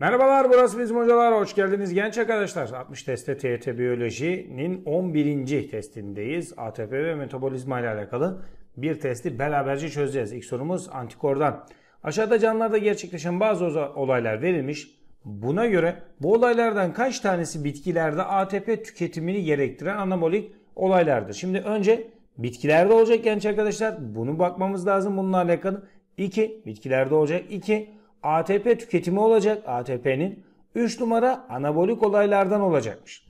Merhabalar burası bizim hocalar. Hoş geldiniz genç arkadaşlar. 60 testte TYT Biyoloji'nin 11. testindeyiz. ATP ve metabolizma ile alakalı bir testi beraberce çözeceğiz. İlk sorumuz antikordan. Aşağıda canlılarda gerçekleşen bazı olaylar verilmiş. Buna göre bu olaylardan kaç tanesi bitkilerde ATP tüketimini gerektiren anabolik olaylardır? Şimdi önce bitkilerde olacak genç arkadaşlar. Bunu bakmamız lazım bununla alakalı. 2 bitkilerde olacak. 2 ATP tüketimi olacak. ATP'nin 3 numara anabolik olaylardan olacakmış.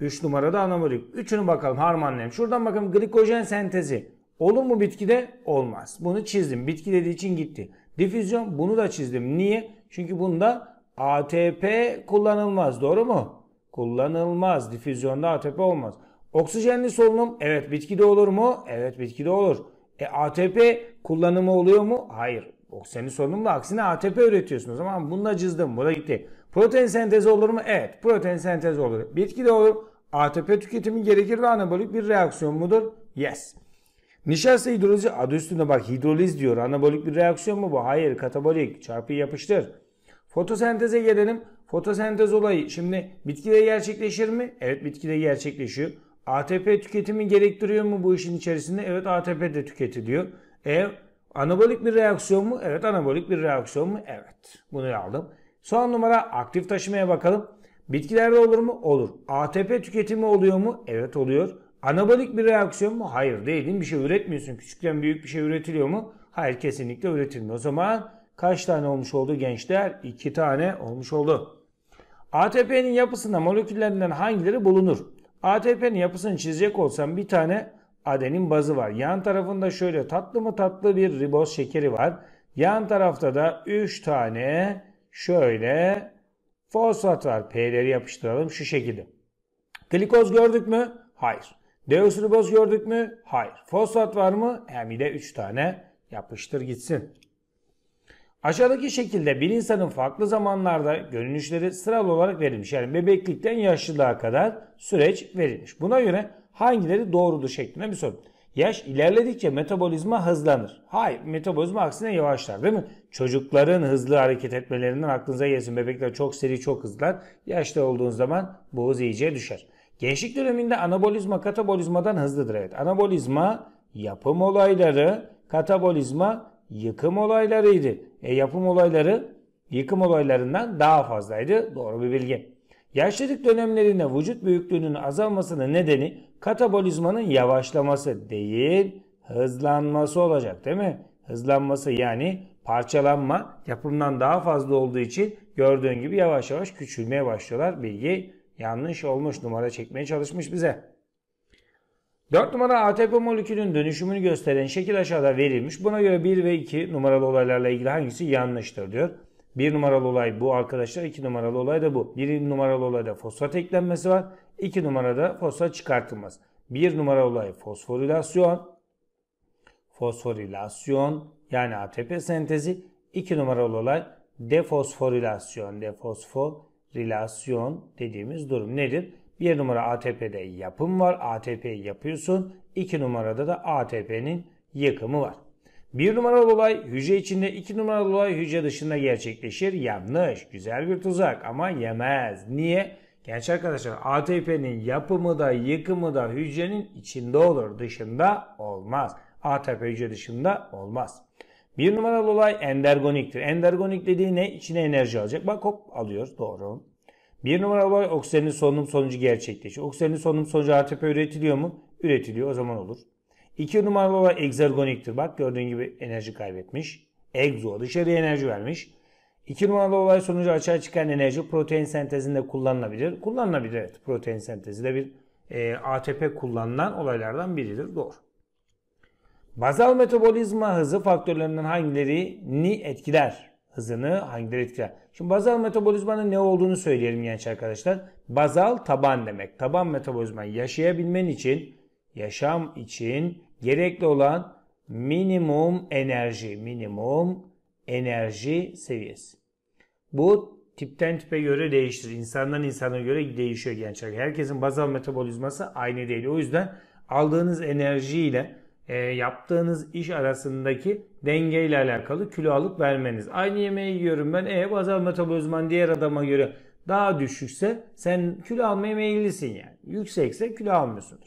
3 numarada anabolik. Üçünü bakalım harmanlayalım. Şuradan bakalım glikojen sentezi. Olur mu bitkide? Olmaz. Bunu çizdim. Bitki dediği için gitti. Difüzyon bunu da çizdim. Niye? Çünkü bunda ATP kullanılmaz. Doğru mu? Kullanılmaz. Difüzyonda ATP olmaz. Oksijenli solunum evet bitkide olur mu? Evet bitkide olur. E ATP kullanımı oluyor mu? Hayır. O senin sorunun da aksine ATP üretiyorsun. O zaman bununla cızdım. Bu da gitti. Protein sentezi olur mu? Evet. Protein sentezi olur. Bitki de olur. ATP tüketimi gerekir ve anabolik bir reaksiyon mudur? Yes. Nişasta hidrolizi adı üstünde bak hidroliz diyor. Anabolik bir reaksiyon mu bu? Hayır. Katabolik. Çarpı yapıştır. Fotosenteze gelelim. Fotosentez olayı şimdi bitkide gerçekleşir mi? Evet bitkide gerçekleşiyor. ATP tüketimi gerektiriyor mu bu işin içerisinde? Evet ATP de tüketiliyor. E Anabolik bir reaksiyon mu? Evet. Anabolik bir reaksiyon mu? Evet. Bunu aldım. Son numara aktif taşımaya bakalım. Bitkilerde olur mu? Olur. ATP tüketimi oluyor mu? Evet oluyor. Anabolik bir reaksiyon mu? Hayır değil, Bir şey üretmiyorsun. Küçükten büyük bir şey üretiliyor mu? Hayır kesinlikle üretilmiyor. O zaman kaç tane olmuş oldu gençler? 2 tane olmuş oldu. ATP'nin yapısında moleküllerinden hangileri bulunur? ATP'nin yapısını çizecek olsam bir tane adenin bazı var. Yan tarafında şöyle tatlı mı tatlı bir riboz şekeri var. Yan tarafta da 3 tane şöyle fosfat var. P'leri yapıştıralım şu şekilde. Glikoz gördük mü? Hayır. Deoksiriboz gördük mü? Hayır. Fosfat var mı? Hem de 3 tane yapıştır gitsin. Aşağıdaki şekilde bir insanın farklı zamanlarda görünüşleri sıralı olarak verilmiş. Yani bebeklikten yaşlılığa kadar süreç verilmiş. Buna göre hangileri doğrudur şeklinde bir soru. Yaş ilerledikçe metabolizma hızlanır. Hayır metabolizma aksine yavaşlar değil mi? Çocukların hızlı hareket etmelerinden aklınıza gelsin. Bebekler çok seri çok hızlar. Yaşlı olduğunuz zaman bu hız iyice düşer. Gençlik döneminde anabolizma katabolizmadan hızlıdır. Evet anabolizma yapım olayları katabolizma yıkım olaylarıydı. E yapım olayları yıkım olaylarından daha fazlaydı. Doğru bir bilgi. Yaşlılık dönemlerinde vücut büyüklüğünün azalmasının nedeni katabolizmanın yavaşlaması değil, hızlanması olacak değil mi? Hızlanması yani parçalanma yapımdan daha fazla olduğu için gördüğün gibi yavaş yavaş küçülmeye başlıyorlar. Bilgi yanlış olmuş numara çekmeye çalışmış bize. 4 numara ATP molekülün dönüşümünü gösteren şekil aşağıda verilmiş. Buna göre 1 ve 2 numaralı olaylarla ilgili hangisi yanlıştır diyor. 1 numaralı olay bu arkadaşlar. 2 numaralı olay da bu. 1 numaralı olayda fosfat eklenmesi var. 2 numarada fosfat çıkartılmaz. 1 numaralı olay fosforilasyon. Fosforilasyon yani ATP sentezi. 2 numaralı olay defosforilasyon. Defosforilasyon dediğimiz durum nedir? 1 numara ATP'de yapım var. ATP'yi yapıyorsun. 2 numarada da ATP'nin yıkımı var. 1 numaralı olay hücre içinde 2 numaralı olay hücre dışında gerçekleşir. Yanlış. Güzel bir tuzak ama yemez. Niye? Genç arkadaşlar ATP'nin yapımı da yıkımı da hücrenin içinde olur. Dışında olmaz. ATP hücre dışında olmaz. Bir numaralı olay endergoniktir. Endergonik dediği ne? İçine enerji alacak. Bak hop alıyor. Doğru. Bir numaralı olay oksijenin solunum sonucu gerçekleşiyor. Oksijenin solunum sonucu ATP üretiliyor mu? Üretiliyor o zaman olur. İki numaralı olay egzergoniktir. Bak gördüğün gibi enerji kaybetmiş. Egzo dışarıya enerji vermiş. İki numaralı olay sonucu açığa çıkan enerji protein sentezinde kullanılabilir. Kullanılabilir evet. Protein sentezi de bir e, ATP kullanılan olaylardan biridir. Doğru. Bazal metabolizma hızı faktörlerinden hangilerini etkiler? hızını hangileri etkiler? Şimdi bazal metabolizmanın ne olduğunu söyleyelim genç arkadaşlar. Bazal taban demek. Taban metabolizma yaşayabilmen için, yaşam için gerekli olan minimum enerji, minimum enerji seviyesi. Bu tipten tipe göre değişir. İnsandan insana göre değişiyor gençler. Herkesin bazal metabolizması aynı değil. O yüzden aldığınız enerjiyle e, yaptığınız iş arasındaki denge ile alakalı kilo alıp vermeniz. Aynı yemeği yiyorum ben. E bazal metabolizman diğer adama göre daha düşükse sen kilo almaya meyillisin yani. Yüksekse kilo almıyorsundur.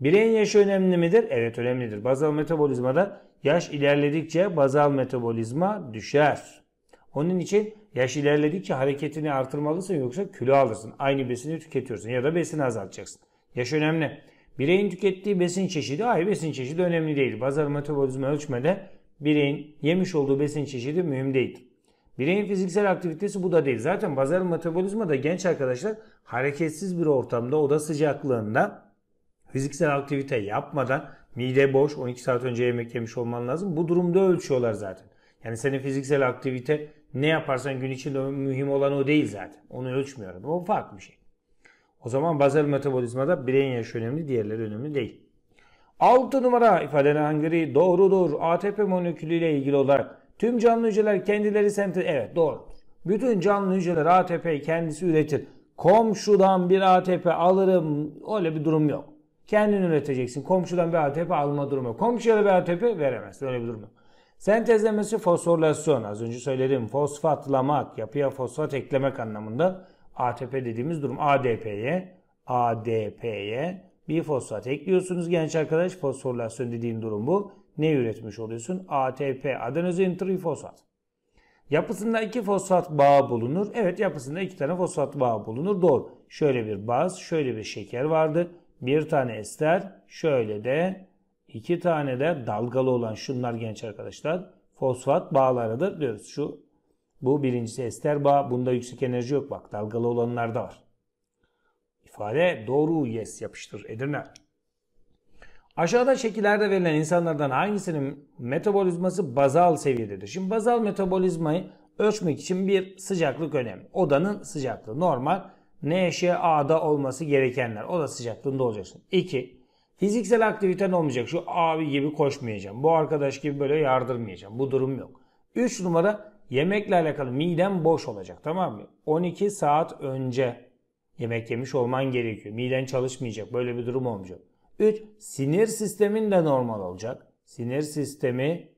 Bireyin yaşı önemli midir? Evet önemlidir. Bazal metabolizmada yaş ilerledikçe bazal metabolizma düşer. Onun için yaş ilerledikçe hareketini artırmalısın yoksa kilo alırsın. Aynı besini tüketiyorsun ya da besini azaltacaksın. Yaş önemli. Bireyin tükettiği besin çeşidi, hayır besin çeşidi önemli değil. Bazar metabolizma ölçmede bireyin yemiş olduğu besin çeşidi mühim değil. Bireyin fiziksel aktivitesi bu da değil. Zaten bazar metabolizma da genç arkadaşlar hareketsiz bir ortamda oda sıcaklığında fiziksel aktivite yapmadan mide boş 12 saat önce yemek yemiş olman lazım. Bu durumda ölçüyorlar zaten. Yani senin fiziksel aktivite ne yaparsan gün içinde mühim olan o değil zaten. Onu ölçmüyorum. O farklı bir şey. O zaman bazal metabolizmada bireyin yaşı önemli, diğerleri önemli değil. 6 numara ifadelen hangiri doğrudur. ATP molekülü ile ilgili olarak tüm canlı hücreler kendileri sentez... Evet doğru. Bütün canlı hücreler ATP'yi kendisi üretir. Komşudan bir ATP alırım öyle bir durum yok. Kendin üreteceksin. Komşudan bir ATP alma durumu yok. Komşuya da bir ATP veremez. Öyle bir durum yok. Sentezlemesi fosforlasyon. Az önce söyledim. Fosfatlamak, yapıya fosfat eklemek anlamında. ATP dediğimiz durum ADP'ye ADP'ye bir fosfat ekliyorsunuz genç arkadaş. Fosforilasyon dediğin durum bu. Ne üretmiş oluyorsun? ATP, adenozin trifosfat. Yapısında iki fosfat bağı bulunur. Evet yapısında iki tane fosfat bağı bulunur. Doğru. Şöyle bir baz, şöyle bir şeker vardı. Bir tane ester, şöyle de iki tane de dalgalı olan şunlar genç arkadaşlar. Fosfat bağlarıdır diyoruz. Şu bu birincisi ester bağ. Bunda yüksek enerji yok bak. Dalgalı olanlar da var. İfade doğru yes yapıştır Edirne. Aşağıda şekillerde verilen insanlardan hangisinin metabolizması bazal seviyededir? Şimdi bazal metabolizmayı ölçmek için bir sıcaklık önemli. Odanın sıcaklığı normal NŞA'da olması gerekenler. Oda sıcaklığında olacaksın. 2. Fiziksel aktiviten olmayacak. Şu abi gibi koşmayacağım. Bu arkadaş gibi böyle yardırmayacağım. Bu durum yok. 3 numara yemekle alakalı midem boş olacak tamam mı? 12 saat önce yemek yemiş olman gerekiyor. Miden çalışmayacak. Böyle bir durum olmayacak. 3. Sinir sistemin de normal olacak. Sinir sistemi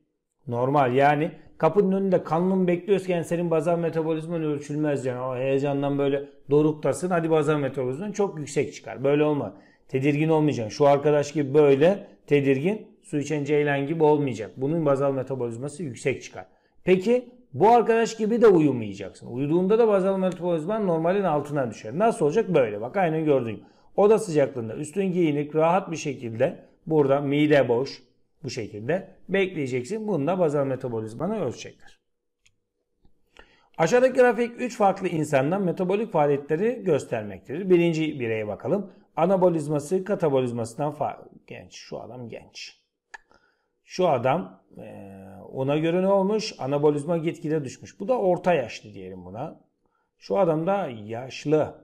normal. Yani kapının önünde kanlım bekliyorken senin bazal metabolizman ölçülmez yani. O heyecandan böyle doruktasın. Hadi bazal metabolizman çok yüksek çıkar. Böyle olma. Tedirgin olmayacaksın. Şu arkadaş gibi böyle tedirgin. Su içen ceylan gibi olmayacak. Bunun bazal metabolizması yüksek çıkar. Peki bu arkadaş gibi de uyumayacaksın. Uyuduğunda da bazal metabolizman normalin altına düşer. Nasıl olacak? Böyle bak aynen gördüğün gibi. Oda sıcaklığında üstün giyinik rahat bir şekilde burada mide boş bu şekilde bekleyeceksin. Bununla bazal metabolizmanı ölçecekler. Aşağıdaki grafik 3 farklı insandan metabolik faaliyetleri göstermektedir. Birinci bireye bakalım. Anabolizması katabolizmasından farklı. Genç şu adam genç. Şu adam e, ona göre ne olmuş? Anabolizma gitgide düşmüş. Bu da orta yaşlı diyelim buna. Şu adam da yaşlı.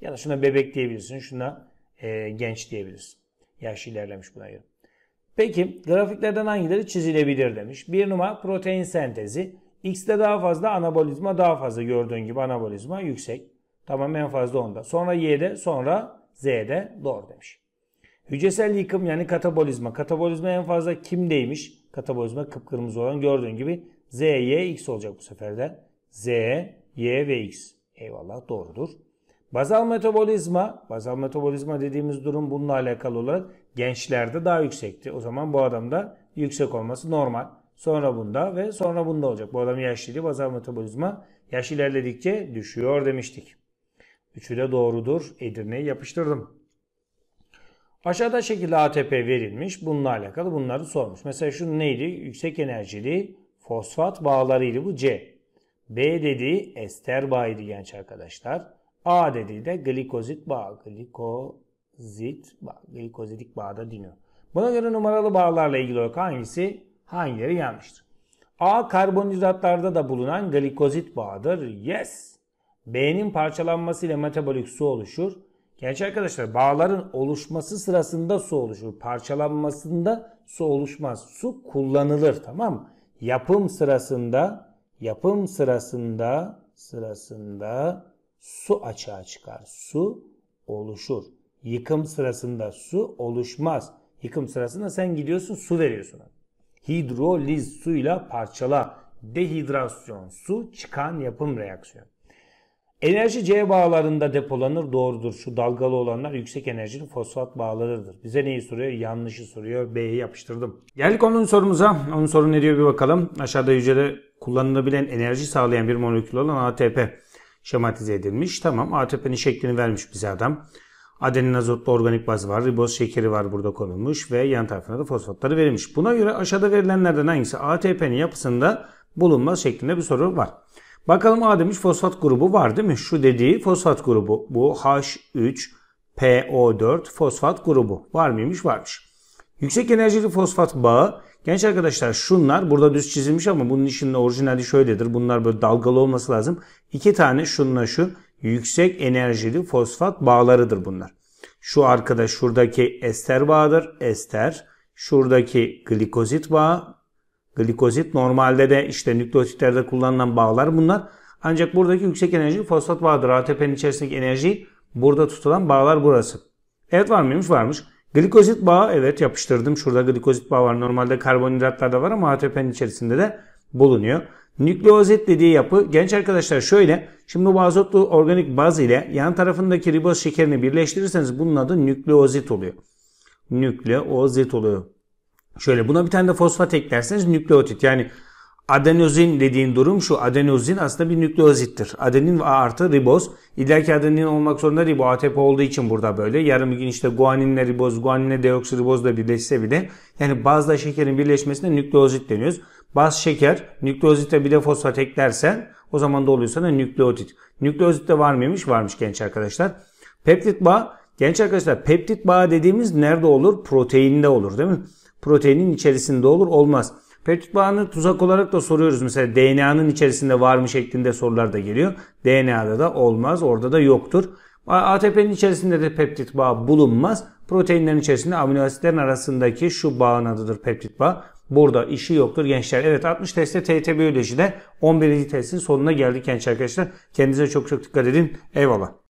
Ya da şuna bebek diyebilirsin, şuna e, genç diyebilirsin. Yaş ilerlemiş buna göre. Peki grafiklerden hangileri çizilebilir demiş. Bir numara protein sentezi. X'de daha fazla anabolizma daha fazla gördüğün gibi anabolizma yüksek. Tamam en fazla onda. Sonra Y'de sonra Z'de doğru demiş. Hücresel yıkım yani katabolizma. Katabolizma en fazla kimdeymiş? Katabolizma kıpkırmızı olan gördüğün gibi Z, Y, X olacak bu sefer de. Z, Y ve X. Eyvallah doğrudur. Bazal metabolizma, bazal metabolizma dediğimiz durum bununla alakalı olarak gençlerde daha yüksekti. O zaman bu adamda yüksek olması normal. Sonra bunda ve sonra bunda olacak. Bu adam yaşlıydı. Bazal metabolizma yaş ilerledikçe düşüyor demiştik. Üçü de doğrudur. Edirne'yi yapıştırdım. Aşağıda şekilde ATP verilmiş. Bununla alakalı bunları sormuş. Mesela şu neydi? Yüksek enerjili fosfat bağlarıydı bu C. B dediği ester bağıydı genç arkadaşlar. A dediği de glikozit bağ. Glikozit bağ. Glikozidik bağda diniyor. Buna göre numaralı bağlarla ilgili olarak hangisi hangileri yanlıştır? A karbonhidratlarda da bulunan glikozit bağdır. Yes. B'nin parçalanması ile metabolik su oluşur. Genç arkadaşlar bağların oluşması sırasında su oluşur. Parçalanmasında su oluşmaz. Su kullanılır tamam mı? Yapım sırasında yapım sırasında sırasında su açığa çıkar. Su oluşur. Yıkım sırasında su oluşmaz. Yıkım sırasında sen gidiyorsun su veriyorsun. Hidroliz suyla parçala. Dehidrasyon su çıkan yapım reaksiyon. Enerji C bağlarında depolanır doğrudur. Şu dalgalı olanlar yüksek enerjili fosfat bağlarıdır. Bize neyi soruyor? Yanlışı soruyor. B'ye yapıştırdım. Geldik onun sorumuza. Onun soru ne diyor bir bakalım. Aşağıda hücrede kullanılabilen enerji sağlayan bir molekül olan ATP şematize edilmiş. Tamam ATP'nin şeklini vermiş bize adam. Adenin azotlu organik baz var. Riboz şekeri var burada konulmuş ve yan tarafına da fosfatları verilmiş. Buna göre aşağıda verilenlerden hangisi ATP'nin yapısında bulunmaz şeklinde bir soru var. Bakalım A demiş fosfat grubu var değil mi? Şu dediği fosfat grubu. Bu H3PO4 fosfat grubu. Var mıymış? Varmış. Yüksek enerjili fosfat bağı. Genç arkadaşlar şunlar burada düz çizilmiş ama bunun işinin orijinali şöyledir. Bunlar böyle dalgalı olması lazım. İki tane şununla şu yüksek enerjili fosfat bağlarıdır bunlar. Şu arkada şuradaki ester bağıdır. Ester. Şuradaki glikozit bağı glikozit. Normalde de işte nükleotitlerde kullanılan bağlar bunlar. Ancak buradaki yüksek enerji fosfat bağıdır. ATP'nin içerisindeki enerji burada tutulan bağlar burası. Evet var mıymış? Varmış. Glikozit bağı evet yapıştırdım. Şurada glikozit bağı var. Normalde karbonhidratlarda var ama ATP'nin içerisinde de bulunuyor. Nükleozit dediği yapı genç arkadaşlar şöyle. Şimdi bazotlu organik baz ile yan tarafındaki riboz şekerini birleştirirseniz bunun adı nükleozit oluyor. Nükleozit oluyor. Şöyle buna bir tane de fosfat eklerseniz nükleotit. Yani adenozin dediğin durum şu. Adenozin aslında bir nükleozittir. Adenin artı riboz. İleriki adenin olmak zorunda değil. Bu ATP olduğu için burada böyle. Yarım gün işte guaninle riboz, guaninle deoksiriboz da birleşse bile. Yani bazı şekerin birleşmesine nükleozit deniyoruz. Baz şeker nükleozite bir de fosfat eklersen o zaman da oluyorsa da nükleotit. de var mıymış? Varmış genç arkadaşlar. Peptit bağ Genç arkadaşlar peptit bağ dediğimiz nerede olur? Proteinde olur değil mi? proteinin içerisinde olur olmaz. Peptit bağını tuzak olarak da soruyoruz. Mesela DNA'nın içerisinde var mı şeklinde sorular da geliyor. DNA'da da olmaz. Orada da yoktur. ATP'nin içerisinde de peptit bağ bulunmaz. Proteinlerin içerisinde amino asitlerin arasındaki şu bağın adıdır peptit bağ. Burada işi yoktur gençler. Evet 60 testte TT Biyoloji'de 11. testin sonuna geldik genç arkadaşlar. Kendinize çok çok dikkat edin. Eyvallah.